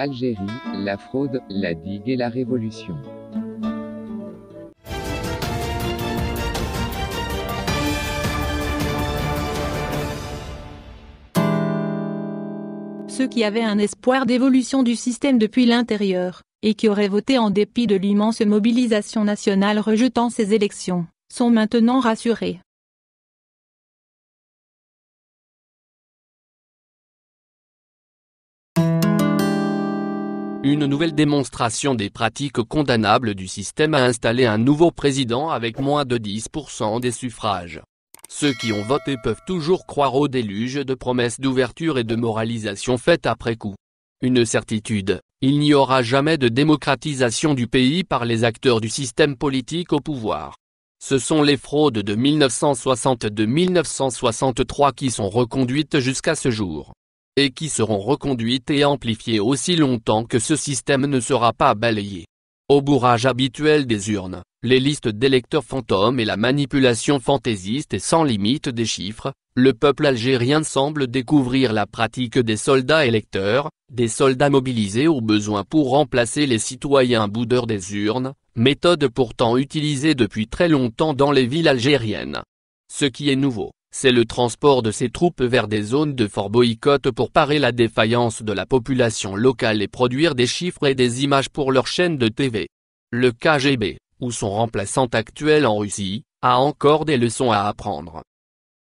Algérie, la fraude, la digue et la révolution. Ceux qui avaient un espoir d'évolution du système depuis l'intérieur, et qui auraient voté en dépit de l'immense mobilisation nationale rejetant ces élections, sont maintenant rassurés. Une nouvelle démonstration des pratiques condamnables du système a installé un nouveau président avec moins de 10% des suffrages. Ceux qui ont voté peuvent toujours croire au déluge de promesses d'ouverture et de moralisation faites après coup. Une certitude, il n'y aura jamais de démocratisation du pays par les acteurs du système politique au pouvoir. Ce sont les fraudes de 1962-1963 qui sont reconduites jusqu'à ce jour et qui seront reconduites et amplifiées aussi longtemps que ce système ne sera pas balayé. Au bourrage habituel des urnes, les listes d'électeurs fantômes et la manipulation fantaisiste et sans limite des chiffres, le peuple algérien semble découvrir la pratique des soldats électeurs, des soldats mobilisés au besoin pour remplacer les citoyens boudeurs des urnes, méthode pourtant utilisée depuis très longtemps dans les villes algériennes. Ce qui est nouveau, c'est le transport de ses troupes vers des zones de fort boycott pour parer la défaillance de la population locale et produire des chiffres et des images pour leur chaîne de TV. Le KGB, ou son remplaçant actuel en Russie, a encore des leçons à apprendre.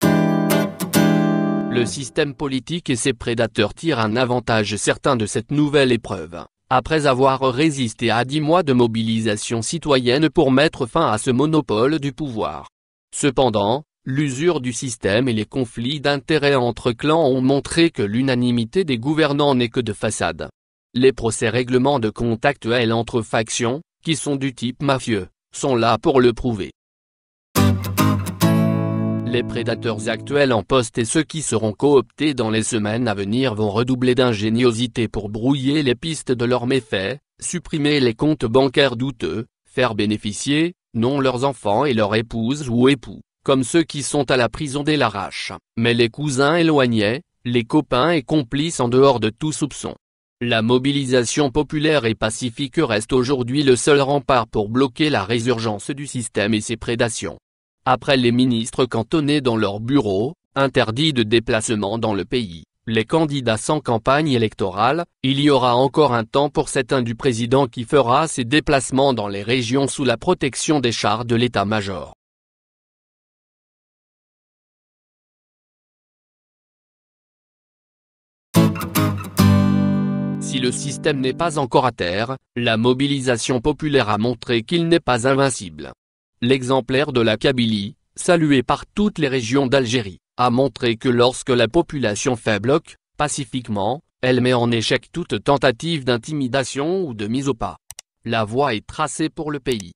Le système politique et ses prédateurs tirent un avantage certain de cette nouvelle épreuve, après avoir résisté à dix mois de mobilisation citoyenne pour mettre fin à ce monopole du pouvoir. Cependant, L'usure du système et les conflits d'intérêts entre clans ont montré que l'unanimité des gouvernants n'est que de façade. Les procès règlements de comptes actuels entre factions, qui sont du type mafieux, sont là pour le prouver. Les prédateurs actuels en poste et ceux qui seront cooptés dans les semaines à venir vont redoubler d'ingéniosité pour brouiller les pistes de leurs méfaits, supprimer les comptes bancaires douteux, faire bénéficier, non leurs enfants et leurs épouses ou époux, comme ceux qui sont à la prison des l'arrache, mais les cousins éloignés, les copains et complices en dehors de tout soupçon. La mobilisation populaire et pacifique reste aujourd'hui le seul rempart pour bloquer la résurgence du système et ses prédations. Après les ministres cantonnés dans leurs bureaux, interdits de déplacement dans le pays, les candidats sans campagne électorale, il y aura encore un temps pour certains du président qui fera ses déplacements dans les régions sous la protection des chars de l'état-major. Si le système n'est pas encore à terre, la mobilisation populaire a montré qu'il n'est pas invincible. L'exemplaire de la Kabylie, salué par toutes les régions d'Algérie, a montré que lorsque la population fait bloc, pacifiquement, elle met en échec toute tentative d'intimidation ou de mise au pas. La voie est tracée pour le pays.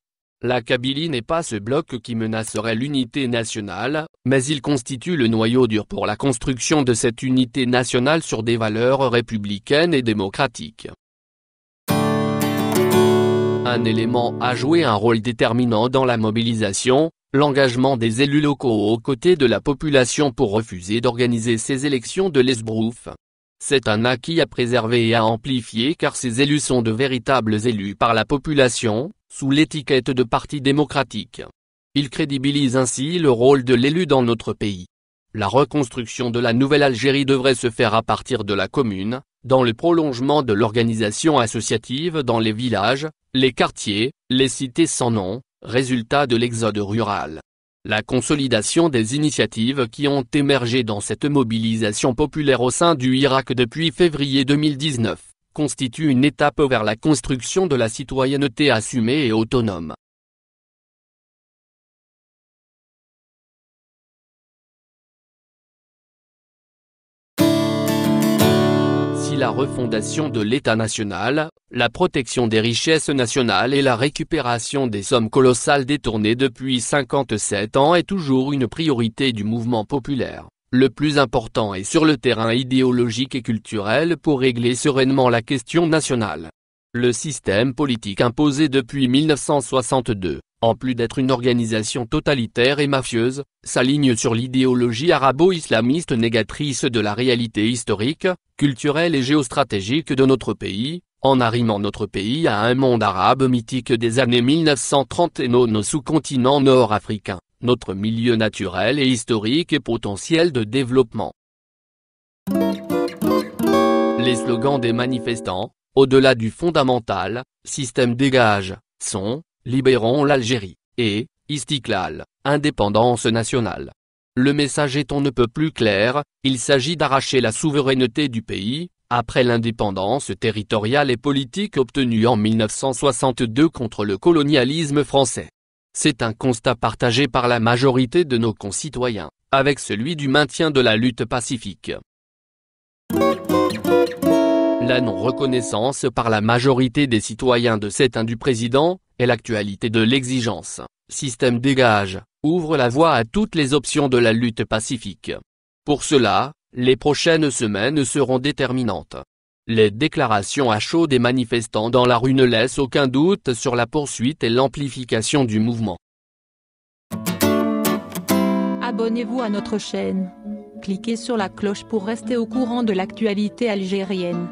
La Kabylie n'est pas ce bloc qui menacerait l'unité nationale, mais il constitue le noyau dur pour la construction de cette unité nationale sur des valeurs républicaines et démocratiques. Un élément a joué un rôle déterminant dans la mobilisation, l'engagement des élus locaux aux côtés de la population pour refuser d'organiser ces élections de l'esbrouf. C'est un acquis à préserver et à amplifier car ces élus sont de véritables élus par la population, sous l'étiquette de Parti démocratique. Il crédibilise ainsi le rôle de l'élu dans notre pays. La reconstruction de la nouvelle Algérie devrait se faire à partir de la commune, dans le prolongement de l'organisation associative dans les villages, les quartiers, les cités sans nom, résultat de l'exode rural. La consolidation des initiatives qui ont émergé dans cette mobilisation populaire au sein du Irak depuis février 2019 constitue une étape vers la construction de la citoyenneté assumée et autonome. Si la refondation de l'État national, la protection des richesses nationales et la récupération des sommes colossales détournées depuis 57 ans est toujours une priorité du mouvement populaire. Le plus important est sur le terrain idéologique et culturel pour régler sereinement la question nationale. Le système politique imposé depuis 1962, en plus d'être une organisation totalitaire et mafieuse, s'aligne sur l'idéologie arabo-islamiste négatrice de la réalité historique, culturelle et géostratégique de notre pays, en arrimant notre pays à un monde arabe mythique des années 1930 et non au sous-continent nord-africain, notre milieu naturel et historique et potentiel de développement. Les slogans des manifestants, au-delà du fondamental, système dégage, sont, libérons l'Algérie, et, Istiklal, indépendance nationale. Le message est on ne peut plus clair, il s'agit d'arracher la souveraineté du pays, après l'indépendance territoriale et politique obtenue en 1962 contre le colonialisme français. C'est un constat partagé par la majorité de nos concitoyens, avec celui du maintien de la lutte pacifique. La non-reconnaissance par la majorité des citoyens de cet du président, est l'actualité de l'exigence, système dégage, ouvre la voie à toutes les options de la lutte pacifique. Pour cela, les prochaines semaines seront déterminantes. Les déclarations à chaud des manifestants dans la rue ne laissent aucun doute sur la poursuite et l'amplification du mouvement. Abonnez-vous à notre chaîne. Cliquez sur la cloche pour rester au courant de l'actualité algérienne.